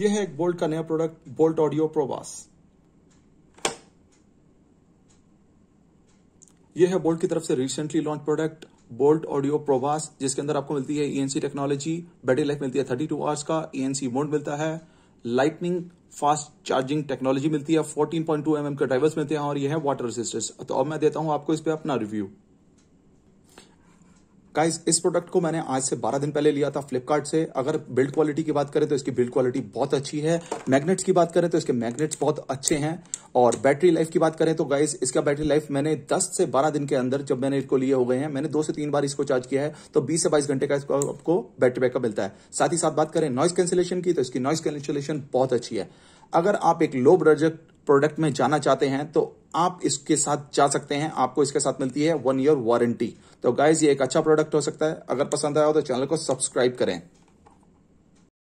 यह है एक बोल्ट का नया प्रोडक्ट बोल्ट ऑडियो प्रोबास ये है बोल्ट की तरफ से recently launch product Boult audio ProBass जिसके अंदर आपको मिलती है ईएनसी टेक्नोलॉजी बैटरी लाइफ मिलती है थर्टी टू आवर्स का ईएनसी e मोड मिलता है लाइटनिंग फास्ट चार्जिंग टेक्नोलॉजी मिलती है 14.2 पॉइंट mm के ड्राइवर्स मिलते हैं और यह है वाटर रेसिस्टेंस तो अब मैं देता हूं आपको इस पर अपना रिव्यू गाइस इस प्रोडक्ट को मैंने आज से 12 दिन पहले लिया था फ्लिपकार्ट से अगर बिल्ड क्वालिटी की बात करें तो इसकी बिल्ड क्वालिटी बहुत अच्छी है मैग्नेट्स की बात करें तो इसके मैग्नेट्स बहुत अच्छे हैं और बैटरी लाइफ की बात करें तो गाइस इसका बैटरी लाइफ मैंने 10 से 12 दिन के अंदर जब मैंने इसको लिए हो गए हैं मैंने दो से तीन बार इसको चार्ज किया है तो बीस से बाईस घंटे का इसको आपको बैटरी बैकअप मिलता है साथ ही साथ बात करें नॉइस कैंसिलेशन की तो इसकी नॉइस कैंसिलेशन बहुत अच्छी है अगर आप एक लो बजट प्रोडक्ट में जाना चाहते हैं तो आप इसके साथ जा सकते हैं आपको इसके साथ मिलती है वन ईयर वारंटी तो गाइज ये एक अच्छा प्रोडक्ट हो सकता है अगर पसंद आया हो तो चैनल को सब्सक्राइब करें